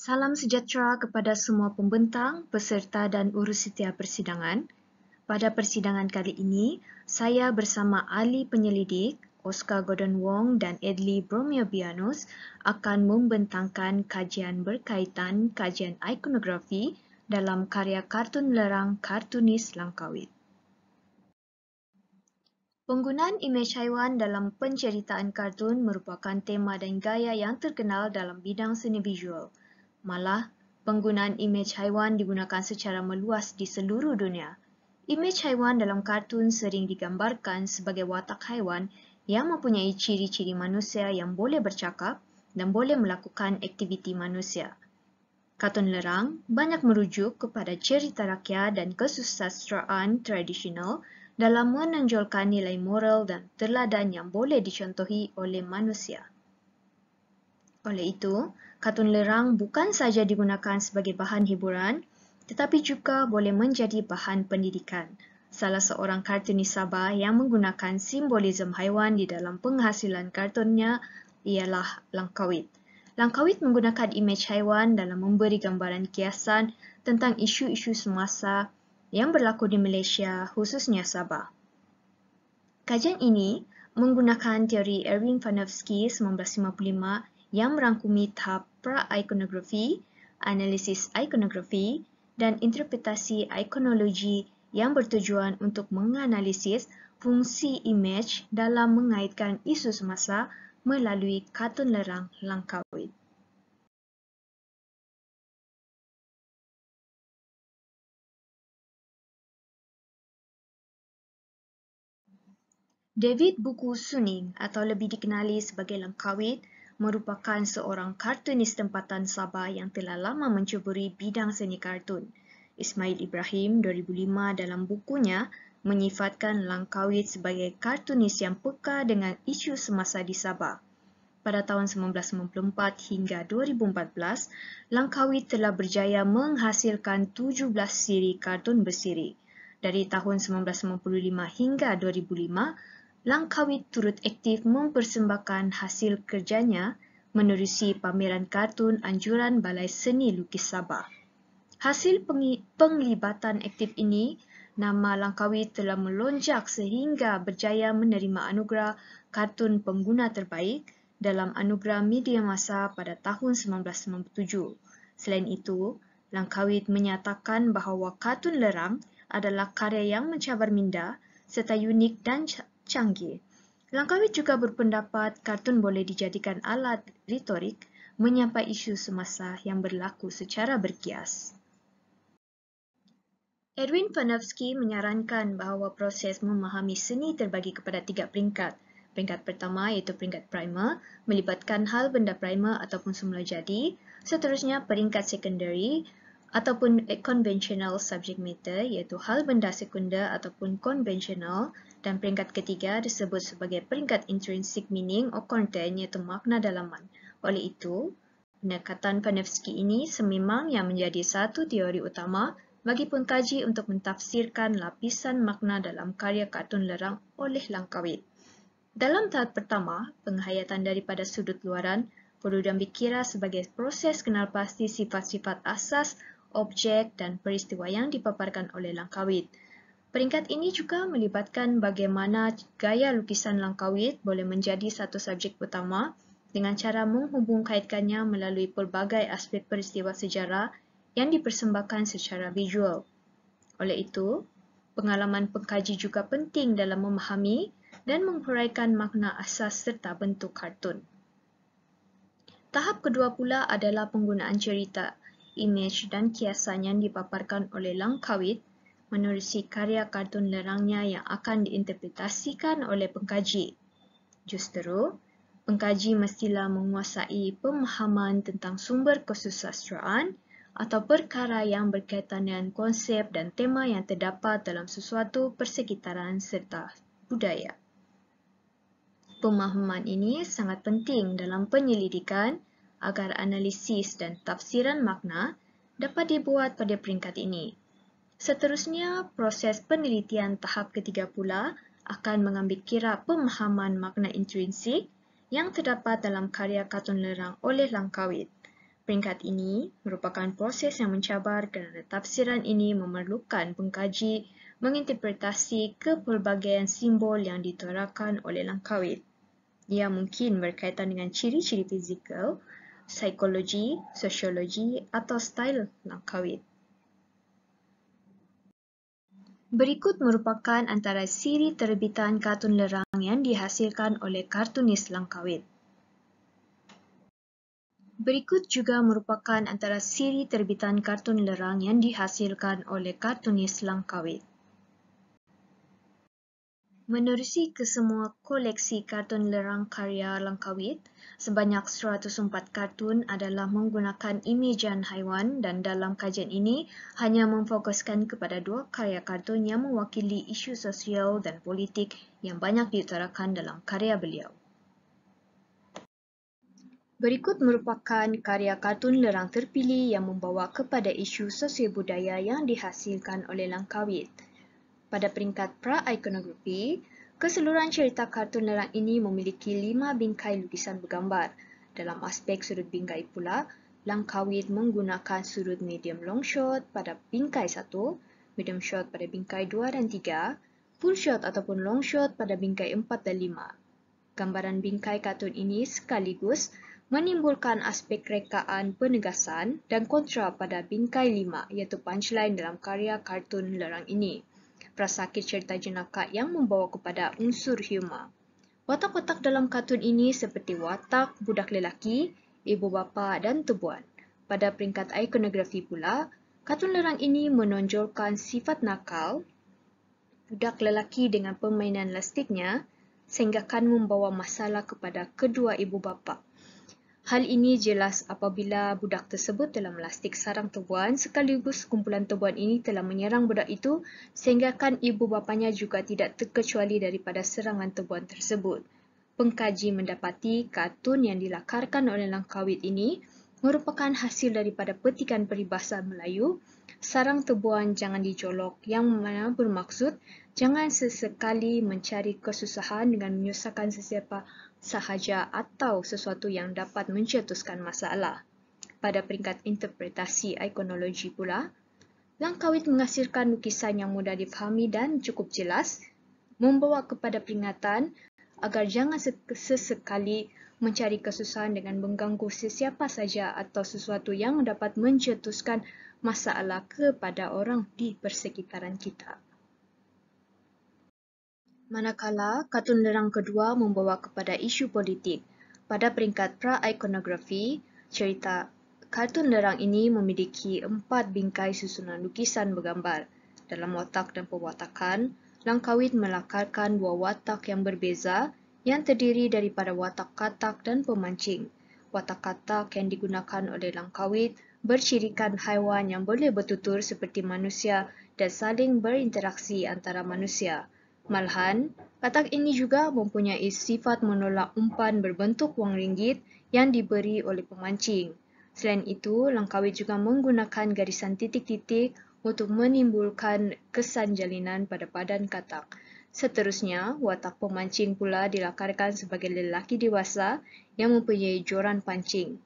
Salam sejahtera kepada semua pembentang, peserta dan urus setia persidangan. Pada persidangan kali ini, saya bersama ahli penyelidik Oscar Gordon Wong dan Edley Bromio Bianus akan membentangkan kajian berkaitan kajian ikonografi dalam karya kartun lerang kartunis Langkawit. Penggunaan imej haiwan dalam penceritaan kartun merupakan tema dan gaya yang terkenal dalam bidang seni visual – Malah, penggunaan imej haiwan digunakan secara meluas di seluruh dunia. Imej haiwan dalam kartun sering digambarkan sebagai watak haiwan yang mempunyai ciri-ciri manusia yang boleh bercakap dan boleh melakukan aktiviti manusia. Kartun lerang banyak merujuk kepada cerita rakyat dan kesusastraan tradisional dalam menonjolkan nilai moral dan teladan yang boleh dicontohi oleh manusia. Oleh itu, kartun lerang bukan sahaja digunakan sebagai bahan hiburan, tetapi juga boleh menjadi bahan pendidikan. Salah seorang kartunis Sabah yang menggunakan simbolisme haiwan di dalam penghasilan kartunnya ialah Langkawit. Langkawit menggunakan imej haiwan dalam memberi gambaran kiasan tentang isu-isu semasa yang berlaku di Malaysia, khususnya Sabah. Kajian ini menggunakan teori Erwin Vanovsky 1955 yang merangkumi tahap pra ikonografi, analisis ikonografi dan interpretasi ikonologi yang bertujuan untuk menganalisis fungsi imej dalam mengaitkan isu semasa melalui kartun lerang Langkawi. David Buku Suning atau lebih dikenali sebagai Langkawit merupakan seorang kartunis tempatan Sabah yang telah lama mencuburi bidang seni kartun. Ismail Ibrahim 2005 dalam bukunya menyifatkan Langkawit sebagai kartunis yang peka dengan isu semasa di Sabah. Pada tahun 1994 hingga 2014, Langkawit telah berjaya menghasilkan 17 siri kartun bersiri. Dari tahun 1995 hingga 2005, Langkawi turut aktif mempersembahkan hasil kerjanya menerusi pameran kartun anjuran Balai Seni Lukis Sabah. Hasil penglibatan aktif ini, nama Langkawi telah melonjak sehingga berjaya menerima anugerah kartun pengguna terbaik dalam anugerah media masa pada tahun 1997. Selain itu, Langkawi menyatakan bahawa kartun lerang adalah karya yang mencabar minda serta unik dan canggih. Langkawi juga berpendapat kartun boleh dijadikan alat retorik menyampai isu semasa yang berlaku secara berkias. Edwin Panofsky menyarankan bahawa proses memahami seni terbagi kepada tiga peringkat. Peringkat pertama iaitu peringkat primer, melibatkan hal benda primer ataupun semula jadi. Seterusnya, peringkat secondary ataupun conventional subject matter iaitu hal benda sekunder ataupun conventional dan peringkat ketiga disebut sebagai peringkat intrinsic meaning or content iaitu makna dalaman. Oleh itu, pendekatan Panofsky ini sememang yang menjadi satu teori utama bagi pengkaji untuk mentafsirkan lapisan makna dalam karya kartun lerang oleh Langkawit. Dalam tahap pertama, penghayatan daripada sudut luaran perlu diambil kira sebagai proses kenal pasti sifat-sifat asas, objek dan peristiwa yang dipaparkan oleh Langkawit. Langkawit. Peringkat ini juga melibatkan bagaimana gaya lukisan Langkawit boleh menjadi satu subjek utama dengan cara menghubungkaitkannya melalui pelbagai aspek peristiwa sejarah yang dipersembahkan secara visual. Oleh itu, pengalaman pengkaji juga penting dalam memahami dan menghuraikan makna asas serta bentuk kartun. Tahap kedua pula adalah penggunaan cerita, imej dan kiasan yang dipaparkan oleh Langkawit menerusi karya kartun lerangnya yang akan diinterpretasikan oleh pengkaji. Justeru, pengkaji mestilah menguasai pemahaman tentang sumber kesusastraan atau perkara yang berkaitan dengan konsep dan tema yang terdapat dalam sesuatu persekitaran serta budaya. Pemahaman ini sangat penting dalam penyelidikan agar analisis dan tafsiran makna dapat dibuat pada peringkat ini Seterusnya, proses penelitian tahap ketiga pula akan mengambil kira pemahaman makna intrinsik yang terdapat dalam karya kartun Lerang oleh Langkawit. Peringkat ini merupakan proses yang mencabar kerana tafsiran ini memerlukan pengkaji menginterpretasi kepelbagaian simbol yang diterakan oleh Langkawit. Ia mungkin berkaitan dengan ciri-ciri fizikal, psikologi, sosiologi atau style Langkawit. Berikut merupakan antara siri terbitan kartun lerang yang dihasilkan oleh kartunis Langkawit. Berikut juga merupakan antara siri terbitan kartun lerang yang dihasilkan oleh kartunis Langkawit menerusi kesemua koleksi kartun lerang karya Langkawit, sebanyak 104 kartun adalah menggunakan imejan haiwan dan dalam kajian ini hanya memfokuskan kepada dua karya kartun yang mewakili isu sosial dan politik yang banyak diutarakan dalam karya beliau. Berikut merupakan karya kartun lerang terpilih yang membawa kepada isu sosial budaya yang dihasilkan oleh Langkawit. Pada peringkat pra-ikonografi, keseluruhan cerita kartun lelang ini memiliki lima bingkai lukisan bergambar. Dalam aspek sudut bingkai pula, Langkawit menggunakan sudut medium long shot pada bingkai satu, medium shot pada bingkai dua dan tiga, full shot ataupun long shot pada bingkai empat dan lima. Gambaran bingkai kartun ini sekaligus menimbulkan aspek rekaan penegasan dan kontra pada bingkai lima, iaitu punchline dalam karya kartun lelang ini prasakit cerita jenaka yang membawa kepada unsur humor. Watak-watak dalam kartun ini seperti watak budak lelaki, ibu bapa dan tebuan. Pada peringkat ikonografi pula, kartun lerang ini menonjolkan sifat nakal, budak lelaki dengan permainan lastiknya, sehingga kan membawa masalah kepada kedua ibu bapa. Hal ini jelas apabila budak tersebut telah melastik sarang tebuan sekaligus kumpulan tebuan ini telah menyerang budak itu sehinggakan ibu bapanya juga tidak terkecuali daripada serangan tebuan tersebut. Pengkaji mendapati katun yang dilakarkan oleh Langkawit ini merupakan hasil daripada petikan peribahasa Melayu Sarang tebuan jangan dicolok yang mana bermaksud jangan sesekali mencari kesusahan dengan menyusahkan sesiapa sahaja atau sesuatu yang dapat mencetuskan masalah. Pada peringkat interpretasi ikonologi pula, Langkawit menghasilkan lukisan yang mudah dipahami dan cukup jelas, membawa kepada peringatan agar jangan sesekali mencari kesusahan dengan mengganggu sesiapa saja atau sesuatu yang dapat mencetuskan masalah kepada orang di persekitaran kita manakala kartun lerang kedua membawa kepada isu politik. Pada peringkat pra-ikonografi, cerita kartun lerang ini memiliki empat bingkai susunan lukisan bergambar. Dalam watak dan perwatakan, Langkawit melakarkan dua watak yang berbeza yang terdiri daripada watak katak dan pemancing. Watak katak yang digunakan oleh Langkawit bercirikan haiwan yang boleh bertutur seperti manusia dan saling berinteraksi antara manusia. Malahan, katak ini juga mempunyai sifat menolak umpan berbentuk wang ringgit yang diberi oleh pemancing. Selain itu, Langkawi juga menggunakan garisan titik-titik untuk menimbulkan kesan jalinan pada badan katak. Seterusnya, watak pemancing pula dilakarkan sebagai lelaki dewasa yang mempunyai joran pancing.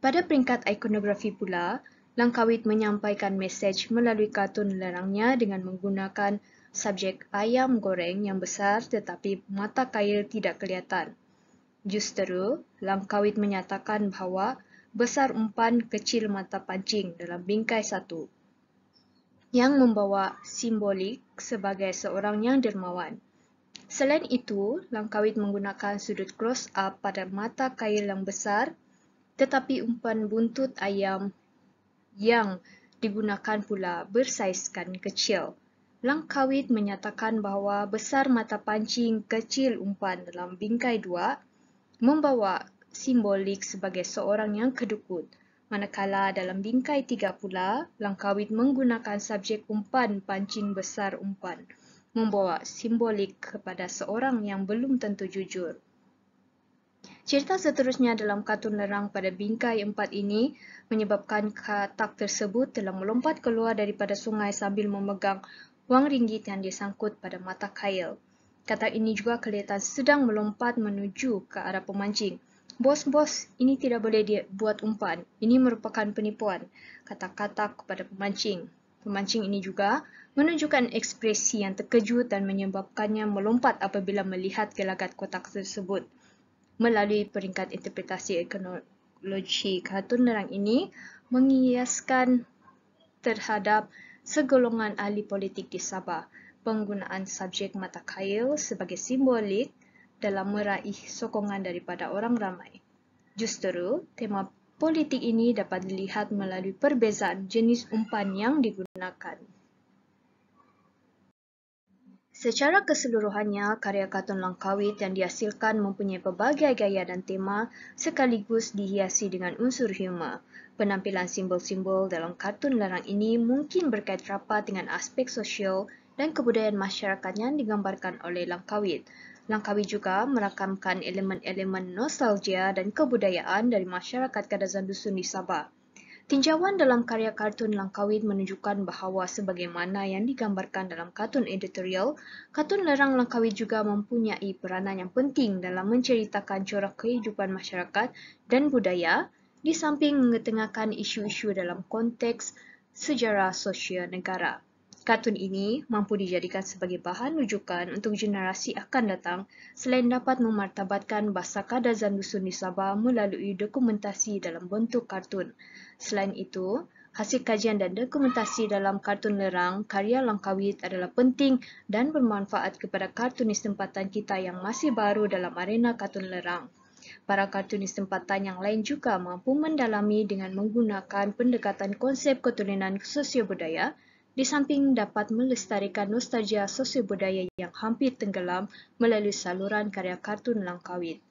Pada peringkat ikonografi pula, Langkawi menyampaikan mesej melalui kartun lelangnya dengan menggunakan subjek ayam goreng yang besar tetapi mata kail tidak kelihatan. Justeru, Langkawit menyatakan bahawa besar umpan kecil mata pancing dalam bingkai satu yang membawa simbolik sebagai seorang yang dermawan. Selain itu, Langkawit menggunakan sudut close-up pada mata kail yang besar tetapi umpan buntut ayam yang digunakan pula bersaizkan kecil. Langkawit menyatakan bahawa besar mata pancing kecil umpan dalam bingkai dua membawa simbolik sebagai seorang yang kedukut. Manakala dalam bingkai tiga pula, Langkawit menggunakan subjek umpan pancing besar umpan membawa simbolik kepada seorang yang belum tentu jujur. Cerita seterusnya dalam kartun lerang pada bingkai empat ini menyebabkan katak tersebut telah melompat keluar daripada sungai sambil memegang wang ringgit yang disangkut pada mata kail. Kata ini juga kelihatan sedang melompat menuju ke arah pemancing. Bos-bos, ini tidak boleh dibuat umpan. Ini merupakan penipuan, kata-kata kepada pemancing. Pemancing ini juga menunjukkan ekspresi yang terkejut dan menyebabkannya melompat apabila melihat gelagat kotak tersebut. Melalui peringkat interpretasi ekonologi kartun nerang ini, mengiaskan terhadap segolongan ahli politik di Sabah penggunaan subjek mata kail sebagai simbolik dalam meraih sokongan daripada orang ramai. Justeru, tema politik ini dapat dilihat melalui perbezaan jenis umpan yang digunakan. Secara keseluruhannya, karya katun langkawit yang dihasilkan mempunyai pelbagai gaya dan tema sekaligus dihiasi dengan unsur humor. Penampilan simbol-simbol dalam kartun larang ini mungkin berkait rapat dengan aspek sosial dan kebudayaan masyarakat yang digambarkan oleh Langkawit. Langkawi juga merakamkan elemen-elemen nostalgia dan kebudayaan dari masyarakat Kadazan Dusun di Sabah. Tinjauan dalam karya kartun Langkawit menunjukkan bahawa sebagaimana yang digambarkan dalam kartun editorial, kartun larang Langkawit juga mempunyai peranan yang penting dalam menceritakan corak kehidupan masyarakat dan budaya di samping mengetengahkan isu-isu dalam konteks sejarah sosial negara. Kartun ini mampu dijadikan sebagai bahan rujukan untuk generasi akan datang selain dapat memartabatkan bahasa kadazan dusun di Sabah melalui dokumentasi dalam bentuk kartun. Selain itu, hasil kajian dan dokumentasi dalam kartun lerang karya Langkawit adalah penting dan bermanfaat kepada kartunis tempatan kita yang masih baru dalam arena kartun lerang. Para kartunis tempatan yang lain juga mampu mendalami dengan menggunakan pendekatan konsep keturunan sosiobudaya di samping dapat melestarikan nostalgia sosiobudaya yang hampir tenggelam melalui saluran karya kartun Langkawit.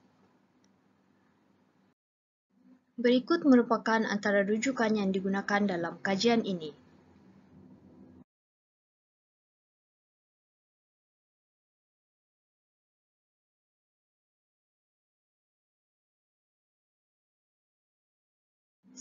Berikut merupakan antara rujukan yang digunakan dalam kajian ini.